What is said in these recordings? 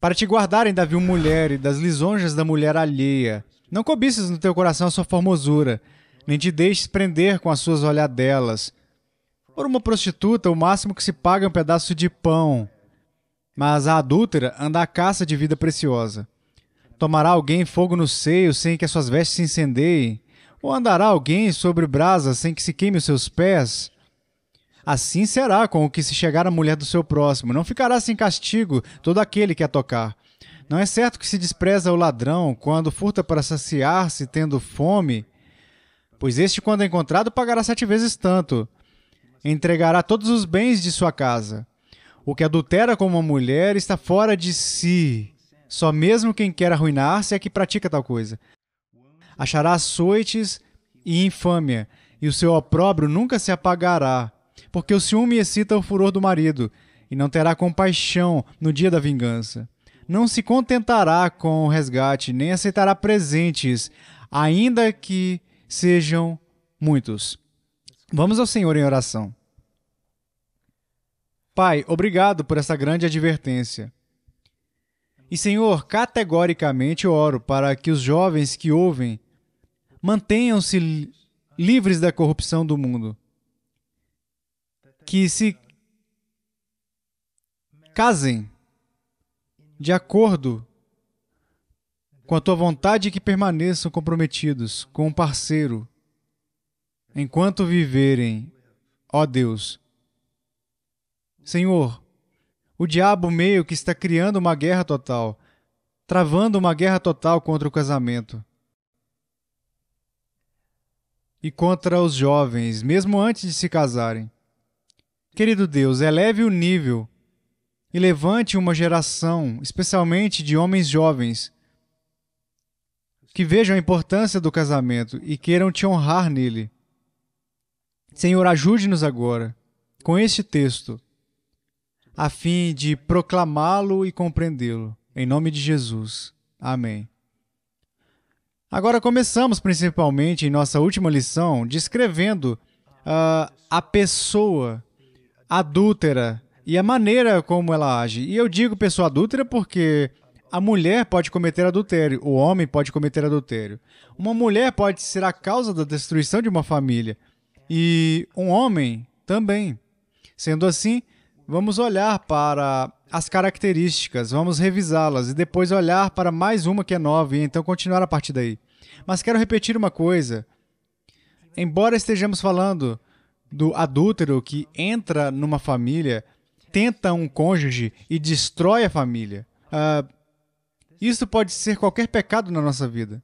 para te guardarem da vil mulher e das lisonjas da mulher alheia. Não cobiças no teu coração a sua formosura, nem te deixes prender com as suas olhadelas. Por uma prostituta, o máximo que se paga é um pedaço de pão. Mas a adúltera anda à caça de vida preciosa. Tomará alguém fogo no seio sem que as suas vestes se incendeiem? Ou andará alguém sobre brasa sem que se queime os seus pés? Assim será com o que se chegar à mulher do seu próximo. Não ficará sem castigo todo aquele que a tocar. Não é certo que se despreza o ladrão quando furta para saciar-se tendo fome, pois este, quando encontrado, pagará sete vezes tanto. Entregará todos os bens de sua casa. O que adultera com uma mulher está fora de si. Só mesmo quem quer arruinar-se é que pratica tal coisa. Achará açoites e infâmia, e o seu opróbrio nunca se apagará porque o ciúme excita o furor do marido, e não terá compaixão no dia da vingança. Não se contentará com o resgate, nem aceitará presentes, ainda que sejam muitos. Vamos ao Senhor em oração. Pai, obrigado por essa grande advertência. E, Senhor, categoricamente oro para que os jovens que ouvem mantenham-se livres da corrupção do mundo que se casem de acordo com a tua vontade que permaneçam comprometidos com um parceiro enquanto viverem, ó Deus. Senhor, o diabo meio que está criando uma guerra total, travando uma guerra total contra o casamento e contra os jovens, mesmo antes de se casarem. Querido Deus, eleve o nível e levante uma geração, especialmente de homens jovens, que vejam a importância do casamento e queiram te honrar nele. Senhor, ajude-nos agora com este texto, a fim de proclamá-lo e compreendê-lo. Em nome de Jesus. Amém. Agora começamos principalmente em nossa última lição descrevendo uh, a pessoa adúltera e a maneira como ela age. E eu digo pessoa adúltera porque a mulher pode cometer adultério, o homem pode cometer adultério. Uma mulher pode ser a causa da destruição de uma família e um homem também. Sendo assim, vamos olhar para as características, vamos revisá-las e depois olhar para mais uma que é nova e então continuar a partir daí. Mas quero repetir uma coisa. Embora estejamos falando do adúltero que entra numa família, tenta um cônjuge e destrói a família. Uh, isso pode ser qualquer pecado na nossa vida.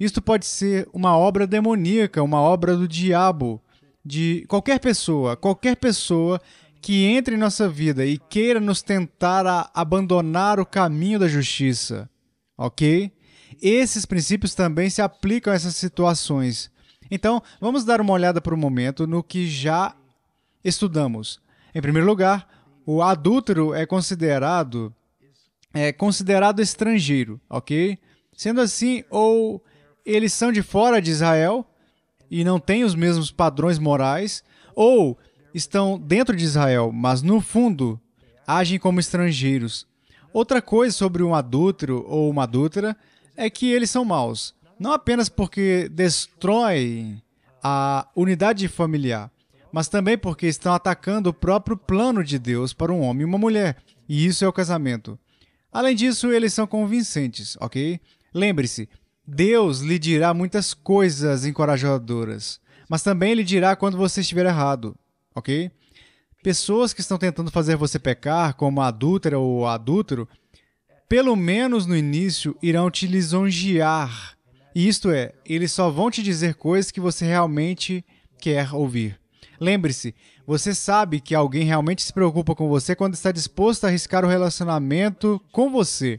isso pode ser uma obra demoníaca, uma obra do diabo, de qualquer pessoa, qualquer pessoa que entre em nossa vida e queira nos tentar a abandonar o caminho da justiça, ok? Esses princípios também se aplicam a essas situações. Então, vamos dar uma olhada por um momento no que já estudamos. Em primeiro lugar, o adúltero é considerado é considerado estrangeiro, ok? Sendo assim, ou eles são de fora de Israel e não têm os mesmos padrões morais, ou estão dentro de Israel, mas no fundo agem como estrangeiros. Outra coisa sobre um adúltero ou uma adúltera é que eles são maus. Não apenas porque destrói a unidade familiar, mas também porque estão atacando o próprio plano de Deus para um homem e uma mulher, e isso é o casamento. Além disso, eles são convincentes, ok? Lembre-se, Deus lhe dirá muitas coisas encorajadoras, mas também lhe dirá quando você estiver errado, ok? Pessoas que estão tentando fazer você pecar, como adúltera ou adúltero, pelo menos no início irão te lisonjear isto é, eles só vão te dizer coisas que você realmente quer ouvir. Lembre-se, você sabe que alguém realmente se preocupa com você quando está disposto a arriscar o um relacionamento com você,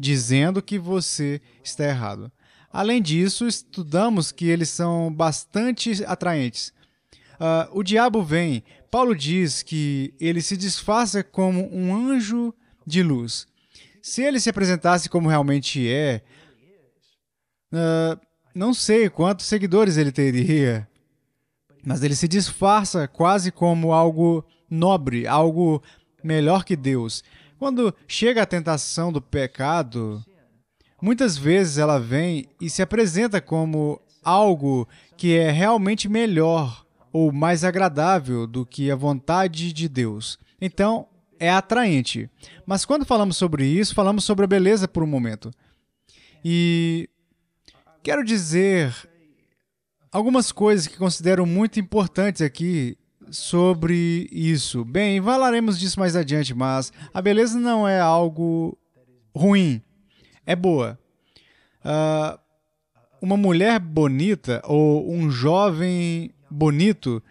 dizendo que você está errado. Além disso, estudamos que eles são bastante atraentes. Uh, o diabo vem. Paulo diz que ele se disfarça como um anjo de luz. Se ele se apresentasse como realmente é, Uh, não sei quantos seguidores ele teria, mas ele se disfarça quase como algo nobre, algo melhor que Deus. Quando chega a tentação do pecado, muitas vezes ela vem e se apresenta como algo que é realmente melhor ou mais agradável do que a vontade de Deus. Então, é atraente. Mas quando falamos sobre isso, falamos sobre a beleza por um momento. E Quero dizer algumas coisas que considero muito importantes aqui sobre isso. Bem, falaremos disso mais adiante, mas a beleza não é algo ruim, é boa. Uh, uma mulher bonita ou um jovem bonito,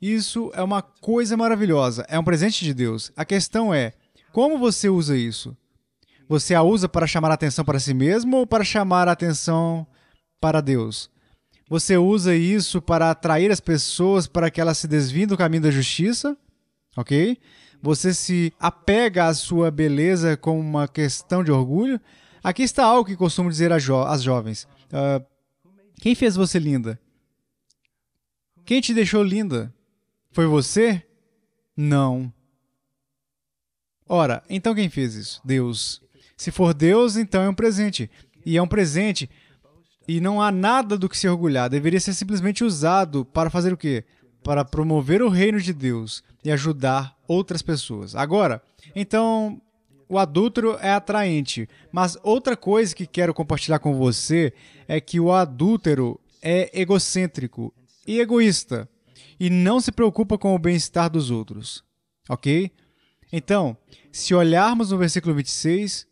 isso é uma coisa maravilhosa, é um presente de Deus. A questão é como você usa isso? Você a usa para chamar a atenção para si mesmo ou para chamar a atenção para Deus. Você usa isso para atrair as pessoas para que elas se desviem do caminho da justiça, ok? Você se apega à sua beleza como uma questão de orgulho. Aqui está algo que costumo dizer às, jo às jovens: uh, Quem fez você linda? Quem te deixou linda? Foi você? Não. Ora, então quem fez isso? Deus. Se for Deus, então é um presente. E é um presente e não há nada do que se orgulhar. Deveria ser simplesmente usado para fazer o quê? Para promover o reino de Deus e ajudar outras pessoas. Agora, então, o adúltero é atraente. Mas outra coisa que quero compartilhar com você é que o adúltero é egocêntrico e egoísta e não se preocupa com o bem-estar dos outros. Ok? Então, se olharmos no versículo 26,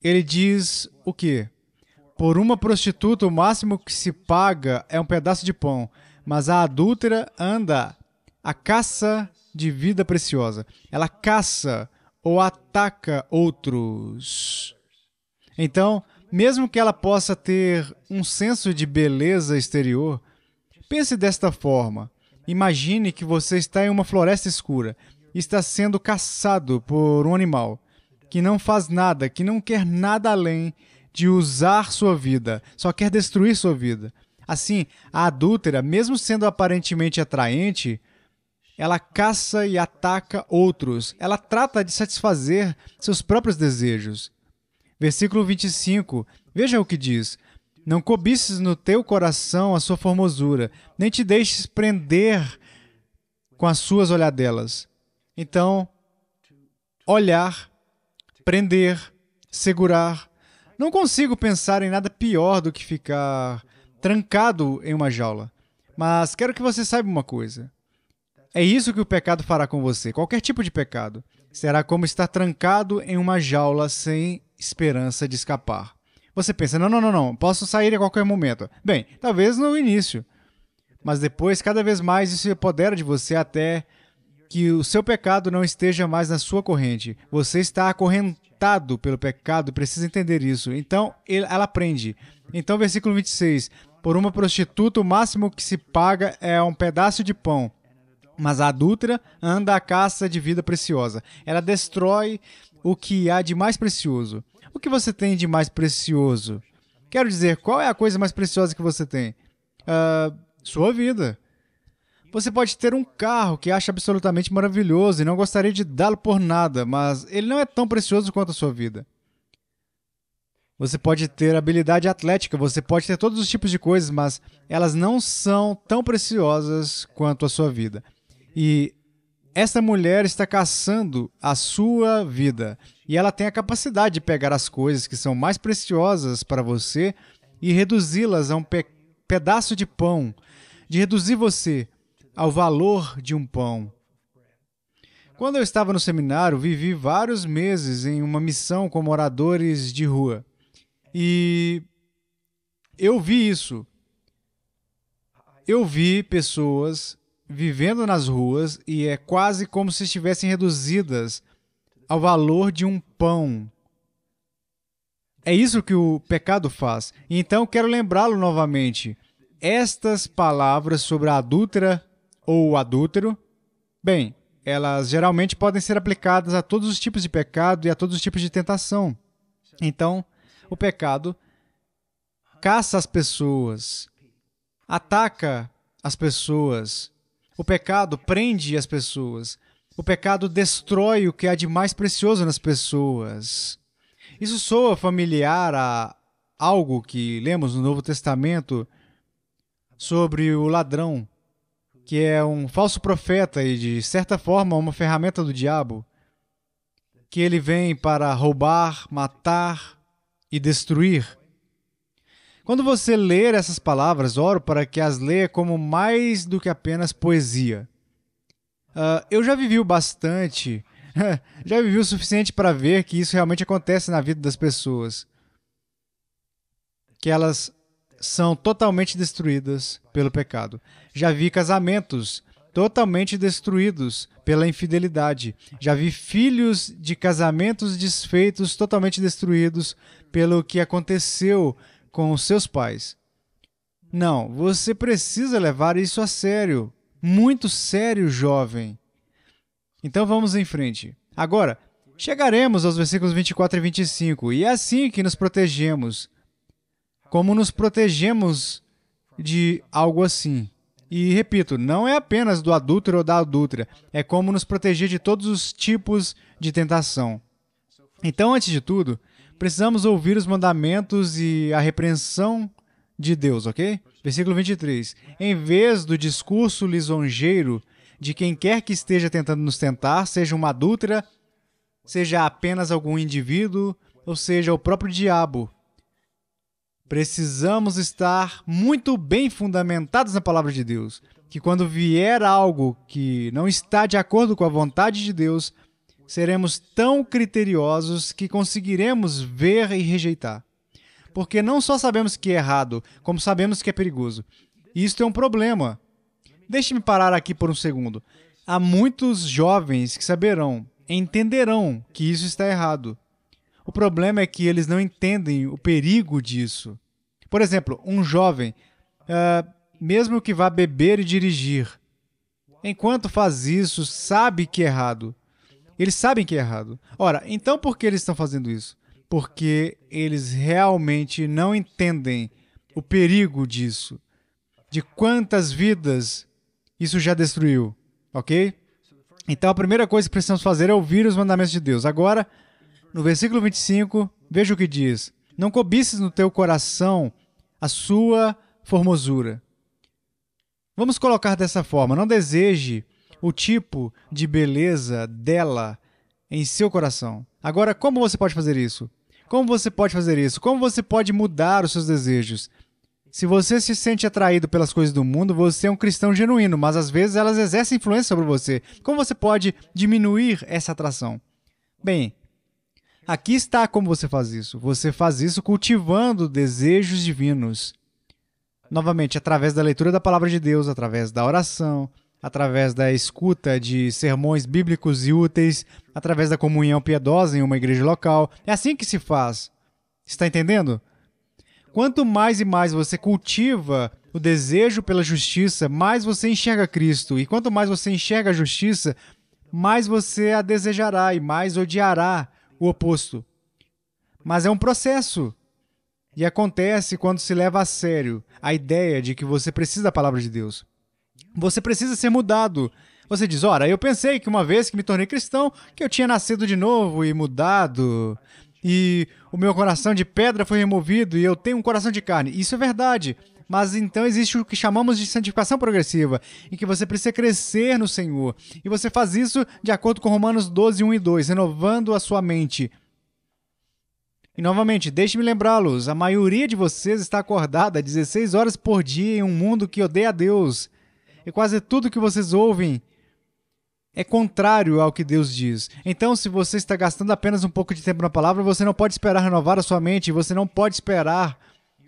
ele diz o quê? Por uma prostituta, o máximo que se paga é um pedaço de pão, mas a adúltera anda à caça de vida preciosa. Ela caça ou ataca outros. Então, mesmo que ela possa ter um senso de beleza exterior, pense desta forma. Imagine que você está em uma floresta escura e está sendo caçado por um animal que não faz nada, que não quer nada além, de usar sua vida, só quer destruir sua vida. Assim, a adúltera, mesmo sendo aparentemente atraente, ela caça e ataca outros. Ela trata de satisfazer seus próprios desejos. Versículo 25. Veja o que diz: Não cobices no teu coração a sua formosura, nem te deixes prender com as suas olhadelas. Então, olhar, prender, segurar, não consigo pensar em nada pior do que ficar trancado em uma jaula. Mas quero que você saiba uma coisa. É isso que o pecado fará com você, qualquer tipo de pecado. Será como estar trancado em uma jaula sem esperança de escapar. Você pensa, não, não, não, não, posso sair a qualquer momento. Bem, talvez no início. Mas depois, cada vez mais, isso se apodera de você até que o seu pecado não esteja mais na sua corrente. Você está acorrentado pelo pecado precisa entender isso. Então ela aprende. Então, versículo 26. Por uma prostituta, o máximo que se paga é um pedaço de pão. Mas a adúltera anda à caça de vida preciosa. Ela destrói o que há de mais precioso. O que você tem de mais precioso? Quero dizer, qual é a coisa mais preciosa que você tem? Uh, sua vida. Você pode ter um carro que acha absolutamente maravilhoso e não gostaria de dá-lo por nada, mas ele não é tão precioso quanto a sua vida. Você pode ter habilidade atlética, você pode ter todos os tipos de coisas, mas elas não são tão preciosas quanto a sua vida. E essa mulher está caçando a sua vida e ela tem a capacidade de pegar as coisas que são mais preciosas para você e reduzi-las a um pe pedaço de pão, de reduzir você ao valor de um pão. Quando eu estava no seminário, vivi vários meses em uma missão com moradores de rua. E eu vi isso. Eu vi pessoas vivendo nas ruas e é quase como se estivessem reduzidas ao valor de um pão. É isso que o pecado faz. Então quero lembrá-lo novamente. Estas palavras sobre a adúltera ou adúltero, bem, elas geralmente podem ser aplicadas a todos os tipos de pecado e a todos os tipos de tentação. Então, o pecado caça as pessoas, ataca as pessoas. O pecado prende as pessoas. O pecado destrói o que há de mais precioso nas pessoas. Isso soa familiar a algo que lemos no Novo Testamento sobre o ladrão que é um falso profeta e, de certa forma, uma ferramenta do diabo, que ele vem para roubar, matar e destruir. Quando você ler essas palavras, oro para que as leia como mais do que apenas poesia. Uh, eu já vivi o bastante, já vivi o suficiente para ver que isso realmente acontece na vida das pessoas. Que elas são totalmente destruídas pelo pecado. Já vi casamentos totalmente destruídos pela infidelidade. Já vi filhos de casamentos desfeitos, totalmente destruídos pelo que aconteceu com os seus pais. Não, você precisa levar isso a sério, muito sério, jovem. Então vamos em frente. Agora, chegaremos aos versículos 24 e 25, e é assim que nos protegemos como nos protegemos de algo assim? E repito, não é apenas do adúltero ou da adúltera, é como nos proteger de todos os tipos de tentação. Então, antes de tudo, precisamos ouvir os mandamentos e a repreensão de Deus, ok? Versículo 23. Em vez do discurso lisonjeiro de quem quer que esteja tentando nos tentar, seja uma adúltera, seja apenas algum indivíduo, ou seja, o próprio diabo, Precisamos estar muito bem fundamentados na palavra de Deus, que quando vier algo que não está de acordo com a vontade de Deus, seremos tão criteriosos que conseguiremos ver e rejeitar. Porque não só sabemos que é errado, como sabemos que é perigoso. E isto é um problema. Deixe-me parar aqui por um segundo. Há muitos jovens que saberão, entenderão que isso está errado. O problema é que eles não entendem o perigo disso. Por exemplo, um jovem, uh, mesmo que vá beber e dirigir, enquanto faz isso, sabe que é errado. Eles sabem que é errado. Ora, então por que eles estão fazendo isso? Porque eles realmente não entendem o perigo disso, de quantas vidas isso já destruiu, ok? Então a primeira coisa que precisamos fazer é ouvir os mandamentos de Deus. Agora, no versículo 25, veja o que diz: Não cobices no teu coração a sua formosura. Vamos colocar dessa forma: não deseje o tipo de beleza dela em seu coração. Agora, como você pode fazer isso? Como você pode fazer isso? Como você pode mudar os seus desejos? Se você se sente atraído pelas coisas do mundo, você é um cristão genuíno, mas às vezes elas exercem influência sobre você. Como você pode diminuir essa atração? Bem, Aqui está como você faz isso. Você faz isso cultivando desejos divinos. Novamente, através da leitura da palavra de Deus, através da oração, através da escuta de sermões bíblicos e úteis, através da comunhão piedosa em uma igreja local. É assim que se faz. Está entendendo? Quanto mais e mais você cultiva o desejo pela justiça, mais você enxerga Cristo. E quanto mais você enxerga a justiça, mais você a desejará e mais odiará o oposto. Mas é um processo. E acontece quando se leva a sério a ideia de que você precisa da palavra de Deus. Você precisa ser mudado. Você diz: Ora, eu pensei que uma vez que me tornei cristão, que eu tinha nascido de novo e mudado, e o meu coração de pedra foi removido e eu tenho um coração de carne. Isso é verdade. Mas então existe o que chamamos de santificação progressiva, em que você precisa crescer no Senhor. E você faz isso de acordo com Romanos 12, 1 e 2, renovando a sua mente. E novamente, deixe-me lembrá-los: a maioria de vocês está acordada 16 horas por dia em um mundo que odeia a Deus. E quase tudo que vocês ouvem é contrário ao que Deus diz. Então, se você está gastando apenas um pouco de tempo na palavra, você não pode esperar renovar a sua mente, você não pode esperar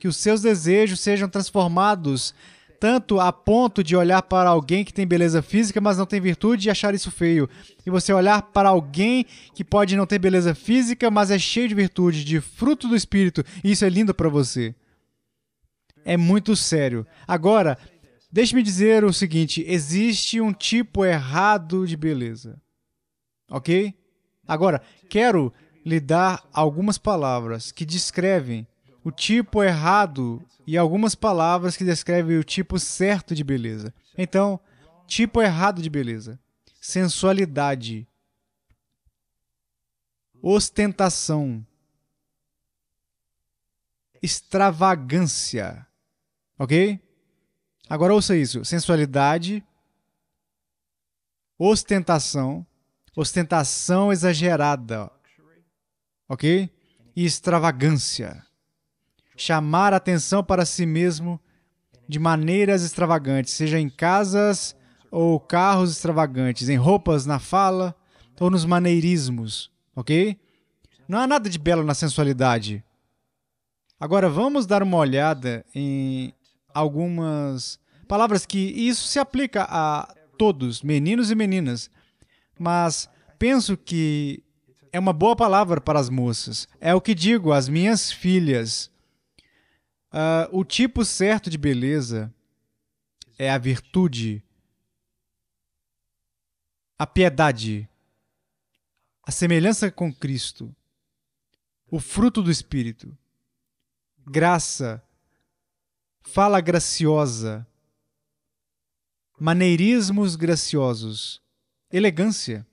que os seus desejos sejam transformados tanto a ponto de olhar para alguém que tem beleza física, mas não tem virtude e achar isso feio. E você olhar para alguém que pode não ter beleza física, mas é cheio de virtude, de fruto do espírito, e isso é lindo para você. É muito sério. Agora, deixe-me dizer o seguinte: existe um tipo errado de beleza. Ok? Agora, quero lhe dar algumas palavras que descrevem o tipo errado e algumas palavras que descrevem o tipo certo de beleza. Então, tipo errado de beleza: sensualidade, ostentação, extravagância. Ok? Agora ouça isso: sensualidade, ostentação, ostentação exagerada, ok? E extravagância chamar a atenção para si mesmo de maneiras extravagantes, seja em casas ou carros extravagantes, em roupas, na fala ou nos maneirismos, ok? Não há nada de belo na sensualidade. Agora vamos dar uma olhada em algumas palavras que isso se aplica a todos, meninos e meninas, mas penso que é uma boa palavra para as moças. É o que digo às minhas filhas. Uh, o tipo certo de beleza é a virtude, a piedade, a semelhança com Cristo, o fruto do Espírito, graça, fala graciosa, maneirismos graciosos, elegância.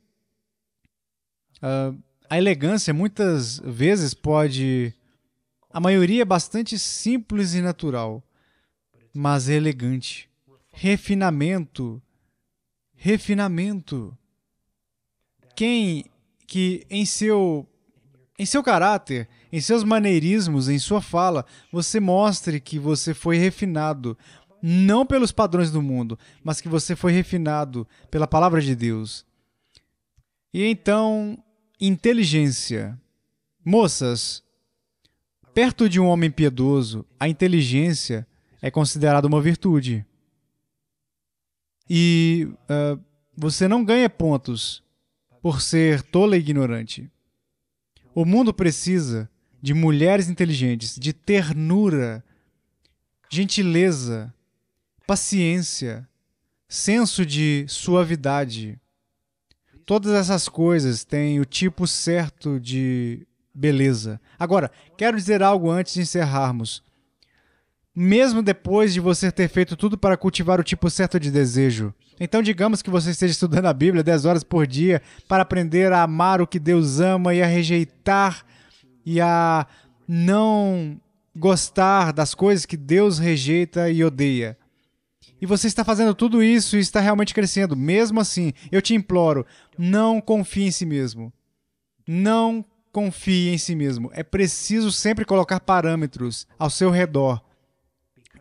Uh, a elegância muitas vezes pode a maioria é bastante simples e natural, mas é elegante. Refinamento. Refinamento. Quem que em seu em seu caráter, em seus maneirismos, em sua fala, você mostre que você foi refinado, não pelos padrões do mundo, mas que você foi refinado pela palavra de Deus. E então, inteligência. Moças, Perto de um homem piedoso, a inteligência é considerada uma virtude. E uh, você não ganha pontos por ser tola e ignorante. O mundo precisa de mulheres inteligentes, de ternura, gentileza, paciência, senso de suavidade. Todas essas coisas têm o tipo certo de Beleza. Agora, quero dizer algo antes de encerrarmos. Mesmo depois de você ter feito tudo para cultivar o tipo certo de desejo. Então, digamos que você esteja estudando a Bíblia 10 horas por dia para aprender a amar o que Deus ama e a rejeitar e a não gostar das coisas que Deus rejeita e odeia. E você está fazendo tudo isso e está realmente crescendo. Mesmo assim, eu te imploro, não confie em si mesmo. Não confie em si mesmo. É preciso sempre colocar parâmetros ao seu redor,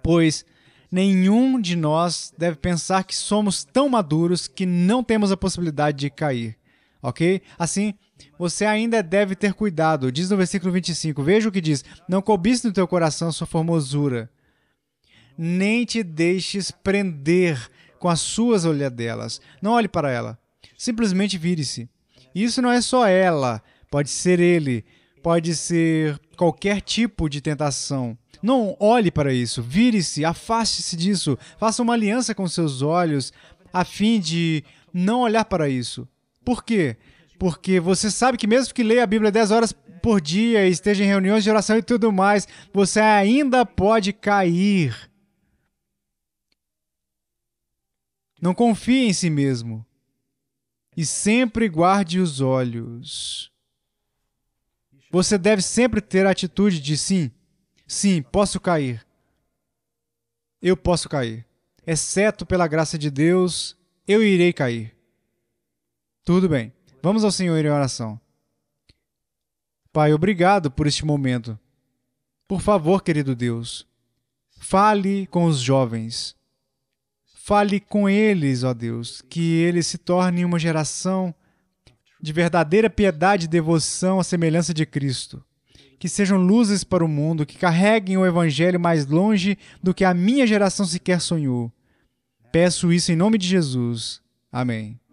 pois nenhum de nós deve pensar que somos tão maduros que não temos a possibilidade de cair. Ok? Assim, você ainda deve ter cuidado. Diz no versículo 25: Veja o que diz: Não cobice no teu coração sua formosura, nem te deixes prender com as suas olhadelas. Não olhe para ela, simplesmente vire-se. Isso não é só ela, pode ser ele, pode ser qualquer tipo de tentação. Não olhe para isso, vire-se, afaste-se disso, faça uma aliança com seus olhos a fim de não olhar para isso. Por quê? Porque você sabe que mesmo que leia a Bíblia 10 horas por dia e esteja em reuniões de oração e tudo mais, você ainda pode cair. Não confie em si mesmo. E sempre guarde os olhos. Você deve sempre ter a atitude de sim, sim, posso cair. Eu posso cair. Exceto pela graça de Deus, eu irei cair. Tudo bem. Vamos ao Senhor em oração. Pai, obrigado por este momento. Por favor, querido Deus, fale com os jovens. Fale com eles, ó Deus, que eles se tornem uma geração de verdadeira piedade e devoção à semelhança de Cristo. Que sejam luzes para o mundo, que carreguem o Evangelho mais longe do que a minha geração sequer sonhou. Peço isso em nome de Jesus. Amém.